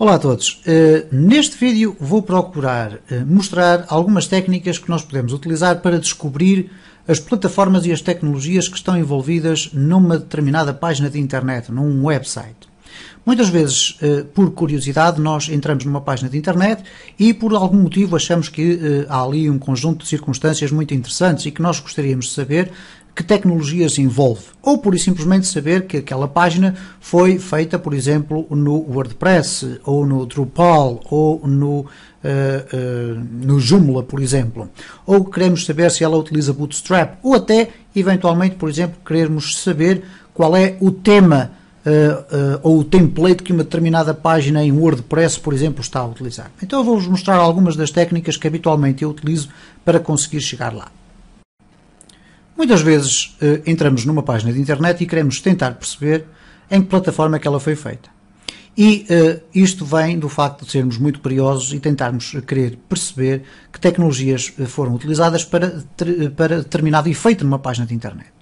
Olá a todos. Eh, neste vídeo vou procurar eh, mostrar algumas técnicas que nós podemos utilizar para descobrir as plataformas e as tecnologias que estão envolvidas numa determinada página de internet, num website. Muitas vezes, eh, por curiosidade, nós entramos numa página de internet e por algum motivo achamos que eh, há ali um conjunto de circunstâncias muito interessantes e que nós gostaríamos de saber que tecnologias envolve, ou por simplesmente saber que aquela página foi feita, por exemplo, no WordPress, ou no Drupal, ou no, uh, uh, no Joomla, por exemplo, ou queremos saber se ela utiliza Bootstrap, ou até, eventualmente, por exemplo, queremos saber qual é o tema eh, eh, ou o template que uma determinada página em WordPress, por exemplo, está a utilizar. Então eu vou-vos mostrar algumas das técnicas que habitualmente eu utilizo para conseguir chegar lá. Muitas vezes uh, entramos numa página de internet e queremos tentar perceber em que plataforma é que ela foi feita. E uh, isto vem do facto de sermos muito curiosos e tentarmos querer perceber que tecnologias foram utilizadas para, ter, para determinado efeito numa página de internet.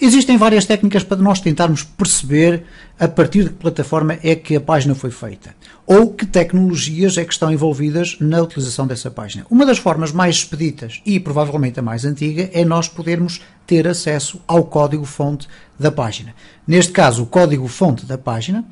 Existem várias técnicas para nós tentarmos perceber a partir de que plataforma é que a página foi feita ou que tecnologias é que estão envolvidas na utilização dessa página. Uma das formas mais expeditas e provavelmente a mais antiga é nós podermos ter acesso ao código-fonte da página. Neste caso, o código-fonte da página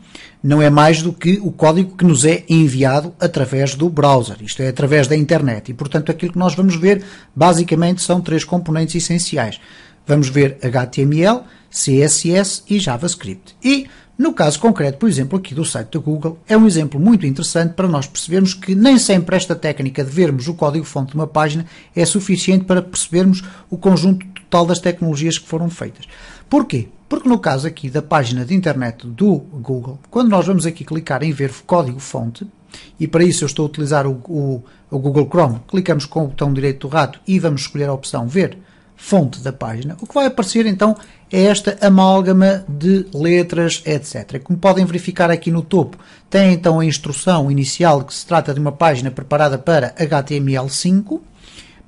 não é mais do que o código que nos é enviado através do browser, isto é, através da internet. E, portanto, aquilo que nós vamos ver basicamente são três componentes essenciais. Vamos ver HTML, CSS e JavaScript. E, no caso concreto, por exemplo, aqui do site da Google, é um exemplo muito interessante para nós percebermos que nem sempre esta técnica de vermos o código-fonte de uma página é suficiente para percebermos o conjunto total das tecnologias que foram feitas. Porquê? Porque no caso aqui da página de internet do Google, quando nós vamos aqui clicar em ver código-fonte, e para isso eu estou a utilizar o, o, o Google Chrome, clicamos com o botão direito do rato e vamos escolher a opção ver, fonte da página, o que vai aparecer então é esta amálgama de letras, etc. Como podem verificar aqui no topo, tem então a instrução inicial que se trata de uma página preparada para HTML5,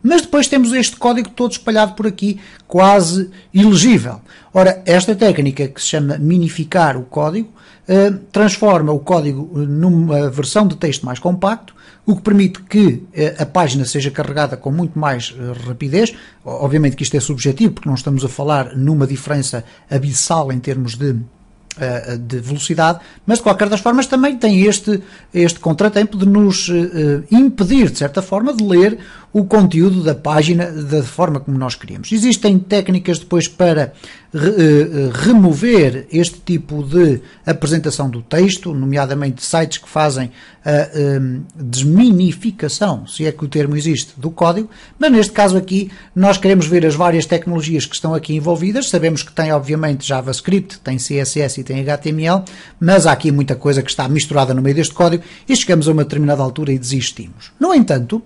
mas depois temos este código todo espalhado por aqui, quase ilegível. Ora, esta técnica que se chama minificar o código, eh, transforma o código eh, numa versão de texto mais compacto, o que permite que eh, a página seja carregada com muito mais eh, rapidez. Obviamente que isto é subjetivo, porque não estamos a falar numa diferença abissal em termos de eh, de velocidade, mas de qualquer das formas também tem este, este contratempo de nos impedir, de certa forma, de ler o conteúdo da página da forma como nós queríamos. Existem técnicas depois para re, eh, eh, remover este tipo de apresentação do texto, nomeadamente sites que fazem a, eh, a desminificação, se é que o termo existe, do código, mas neste caso aqui nós queremos ver as várias tecnologias que estão aqui envolvidas. Sabemos que tem, obviamente, JavaScript, tem CSS e tem HTML, mas há aqui muita coisa que está misturada no meio deste código e chegamos a uma determinada altura e desistimos. No entanto,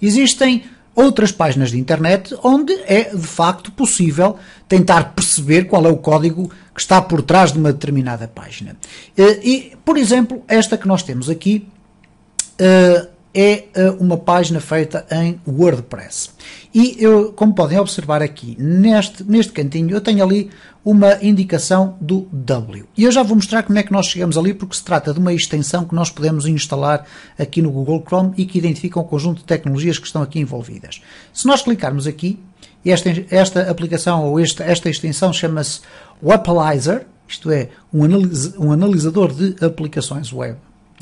Existem outras páginas de internet onde é de facto possível tentar perceber qual é o código que está por trás de uma determinada página. Eh, e, por exemplo, esta que nós temos aqui eh, é eh, uma página feita em WordPress. E eu, como podem observar aqui, neste, neste cantinho, eu tenho ali uma indicação do W. E eu já vou mostrar como é que nós chegamos ali, porque se trata de uma extensão que nós podemos instalar aqui no Google Chrome e que identifica um conjunto de tecnologias que estão aqui envolvidas. Se nós clicarmos aqui, esta, esta aplicação ou esta, esta extensão chama-se Webalizer, isto é, um, analis, um analisador de aplicações web.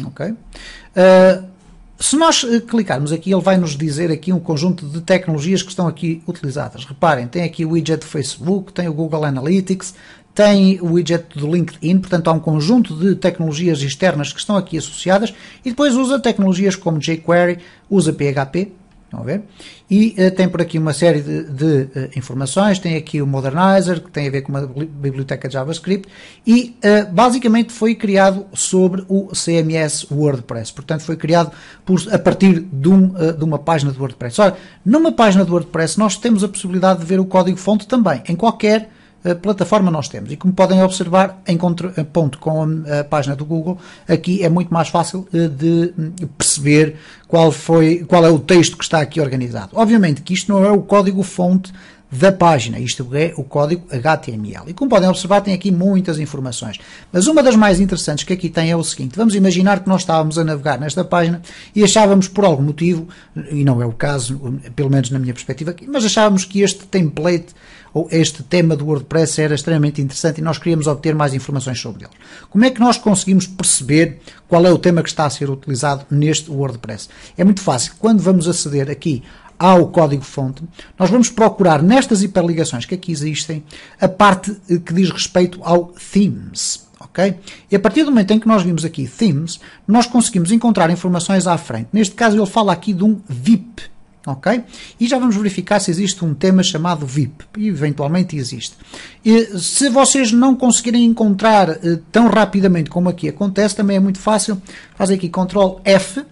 ok? Uh, se nós eh, clicarmos aqui, ele vai nos dizer aqui um conjunto de tecnologias que estão aqui utilizadas. Reparem, tem aqui o widget do Facebook, tem o Google Analytics, tem o widget do LinkedIn, portanto há um conjunto de tecnologias externas que estão aqui associadas e depois usa tecnologias como jQuery, usa PHP, Estão a ver? E uh, tem por aqui uma série de, de uh, informações, tem aqui o Modernizer, que tem a ver com uma biblioteca de JavaScript, e uh, basicamente foi criado sobre o CMS WordPress. Portanto, foi criado por, a partir de, um, de, uma página de WordPress. Ora, numa página de WordPress nós temos a possibilidade de ver o código-fonte também, em qualquer eh, plataforma nós temos. E como podem observar, em eh, ponto com a, eh, página do Google, aqui é muito mais fácil de hum, perceber qual, foi, qual é o texto que está aqui organizado. Obviamente que isto não é o código-fonte da página, isto é o código HTML. E como podem observar, tem aqui muitas informações. Mas uma das mais interessantes que aqui tem é o seguinte: vamos imaginar que nós estávamos a navegar nesta página e achávamos por algum motivo, e não é o caso, pelo menos na minha perspectiva, mas achávamos que este template ou este tema do WordPress era extremamente interessante e nós queríamos obter mais informações sobre ele. Como é que nós conseguimos perceber qual é o tema que está a ser utilizado neste WordPress? É muito fácil. Quando vamos aceder aqui ao código-fonte, nós vamos procurar nestas hiperligações que aqui existem a parte eh, que diz respeito ao themes. Okay? E a partir do momento em que nós vimos aqui themes, nós conseguimos encontrar informações à frente. Neste caso, ele fala aqui de um VIP. Ok? E já vamos verificar se existe um tema chamado VIP. E eventualmente existe. E se vocês não conseguirem encontrar eh, tão rapidamente como aqui acontece, também é muito fácil. Fazem aqui Ctrl F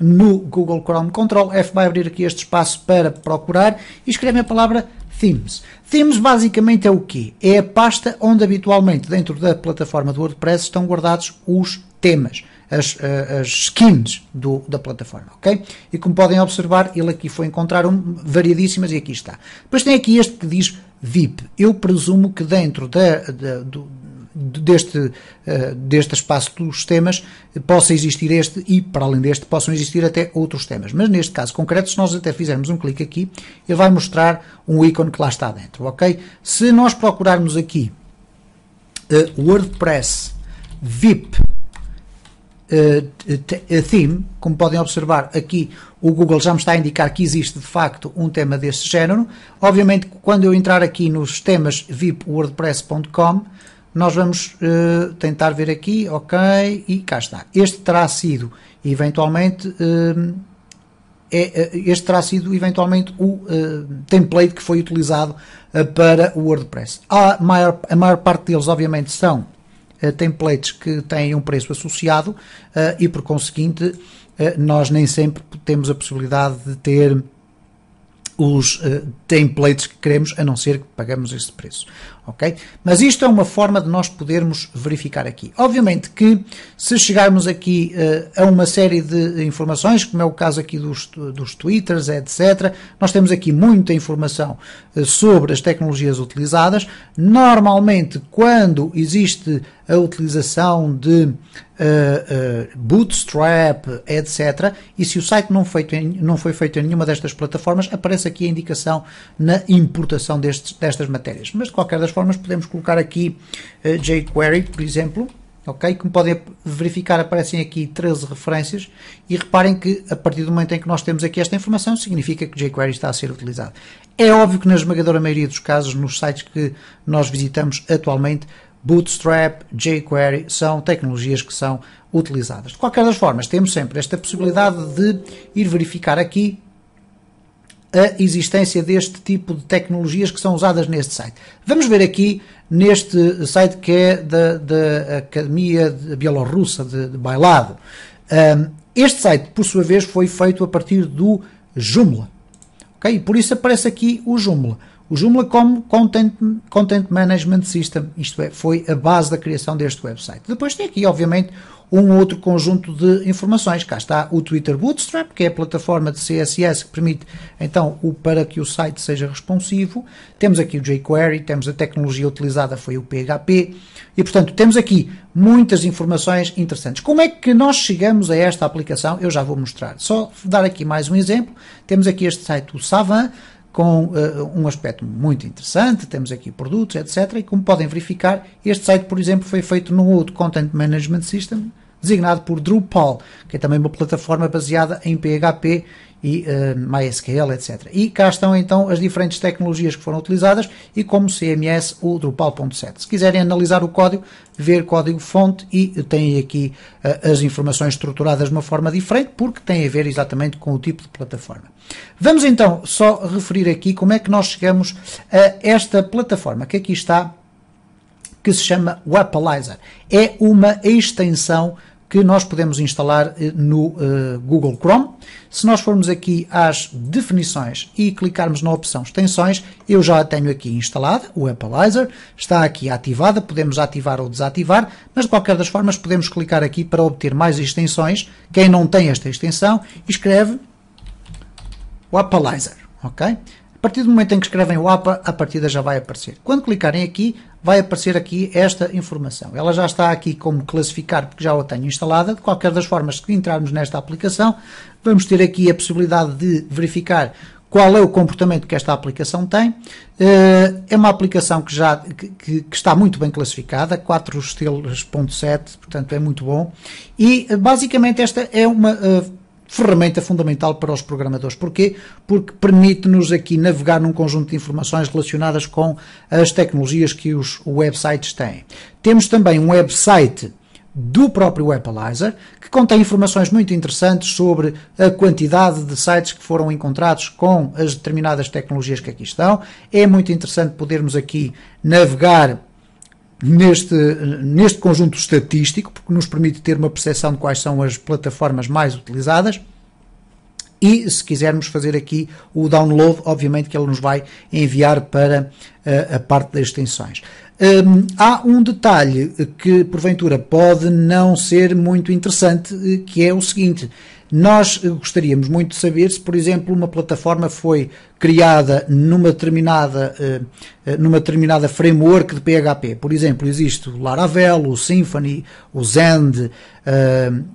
no Google Chrome. Ctrl F vai abrir aqui este espaço para procurar e escreve a palavra Themes. Themes basicamente é o quê? É a pasta onde habitualmente dentro da plataforma do WordPress estão guardados os temas, as, eh, as skins do, da plataforma, ok? E como podem observar, ele aqui foi encontrar um, variadíssimas e aqui está. Depois tem aqui este que diz VIP. Eu presumo que dentro da, da do, deste, eh, deste espaço dos temas possa existir este e, para além deste, possam existir até outros temas. Mas neste caso concreto, se nós até fizermos um clique aqui, ele vai mostrar um ícone que lá está dentro, ok? Se nós procurarmos aqui uh, WordPress VIP uh, eh, theme, como podem observar aqui, o Google já me está a indicar que existe de facto um tema desse género. Obviamente, quando eu entrar aqui nos temas vipwordpress.com, nós vamos uh, tentar ver aqui, ok, e cá está. Este terá sido, eventualmente, uh, é, eh, este terá sido, eventualmente, o uh, template que foi utilizado para o WordPress. A maior, a maior parte deles, obviamente, são templates que têm um preço associado e, por conseguinte, nós nem sempre temos a possibilidade de ter os uh, templates que queremos, a não ser que pagamos esse preço ok? Mas isto é uma forma de nós podermos verificar aqui. Obviamente que se chegarmos aqui uh, a uma série de informações, como é o caso aqui dos, dos twitters, etc., nós temos aqui muita informação uh, sobre as tecnologias utilizadas. Normalmente, quando existe a utilização de Uh, uh, Bootstrap, etc. E se o site não, feito em, não foi feito em nenhuma destas plataformas, aparece aqui a indicação na importação destes, destas matérias. Mas de qualquer das formas, podemos colocar aqui uh, jQuery, por exemplo, ok? Como podem verificar, aparecem aqui 13 referências e reparem que a partir do momento em que nós temos aqui esta informação, significa que jQuery está a ser utilizado. É óbvio que na esmagadora maioria dos casos, nos sites que nós visitamos atualmente, Bootstrap, jQuery são tecnologias que são utilizadas. De qualquer das formas, temos sempre esta possibilidade de ir verificar aqui a existência deste tipo de tecnologias que são usadas neste site. Vamos ver aqui neste site que é da, da Academia Bielorrussa de, de Bailado. Um, este site, por sua vez, foi feito a partir do Joomla. Okay? E por isso aparece aqui o Joomla o Joomla como Content, Content Management System, isto é, foi a base da criação deste website. Depois tem aqui, obviamente, um outro conjunto de informações. Cá está o Twitter Bootstrap, que é a plataforma de CSS que permite, então, o, para que o site seja responsivo. Temos aqui o jQuery, temos a tecnologia utilizada, foi o PHP. E, portanto, temos aqui muitas informações interessantes. Como é que nós chegamos a esta aplicação? Eu já vou mostrar. Só dar aqui mais um exemplo. Temos aqui este site, o Savan com uh, um aspecto muito interessante, temos aqui produtos, etc. E como podem verificar, este site, por exemplo, foi feito num outro Content Management System, designado por Drupal, que é também uma plataforma baseada em PHP e uh, MySQL, etc. E cá estão então as diferentes tecnologias que foram utilizadas e como CMS o Drupal.7. Se quiserem analisar o código, ver código-fonte e têm aqui uh, as informações estruturadas de uma forma diferente porque tem a ver exatamente com o tipo de plataforma. Vamos então só referir aqui como é que nós chegamos a esta plataforma que aqui está que se chama Wapalizer. É uma extensão que nós podemos instalar eh, no uh, Google Chrome. Se nós formos aqui às definições e clicarmos na opção extensões, eu já a tenho aqui instalada, o Appalizer, está aqui ativada, podemos ativar ou desativar, mas de qualquer das formas podemos clicar aqui para obter mais extensões. Quem não tem esta extensão, escreve o ok? partir do momento em que escrevem o APA, a partida já vai aparecer. Quando clicarem aqui, vai aparecer aqui esta informação. Ela já está aqui como classificar, porque já a tenho instalada. De qualquer das formas, se entrarmos nesta aplicação, vamos ter aqui a possibilidade de verificar qual é o comportamento que esta aplicação tem. Eh, é uma aplicação que já que, que está muito bem classificada, 4 estrelas.7, portanto é muito bom. E eh, basicamente esta é uma eh, ferramenta fundamental para os programadores. Porquê? Porque permite-nos aqui navegar num conjunto de informações relacionadas com as tecnologias que os websites têm. Temos também um website do próprio Appalizer, que contém informações muito interessantes sobre a quantidade de sites que foram encontrados com as determinadas tecnologias que aqui estão. É muito interessante podermos aqui navegar neste, neste conjunto estatístico, porque nos permite ter uma percepção de quais são as plataformas mais utilizadas. E se quisermos fazer aqui o download, obviamente que ele nos vai enviar para a, parte das extensões. Um, há um detalhe que porventura pode não ser muito interessante, eh, que é o seguinte: nós eh, gostaríamos muito de saber se, por exemplo, uma plataforma foi criada numa determinada, eh, numa determinada framework de PHP. Por exemplo, existe o Laravel, o Symfony, o Zend,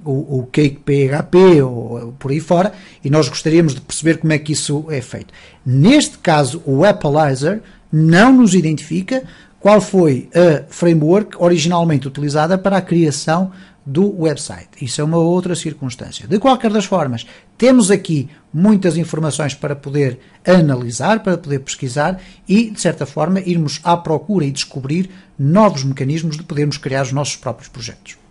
o, Cake CakePHP, ou por aí fora, e nós gostaríamos de perceber como é que isso é feito. Neste caso, o Appleizer não nos identifica qual foi a framework originalmente utilizada para a criação do website. Isso é uma outra circunstância. De qualquer das formas, temos aqui muitas informações para poder analisar, para poder pesquisar e, de certa forma, irmos à procura e descobrir novos mecanismos de podermos criar os nossos próprios projetos.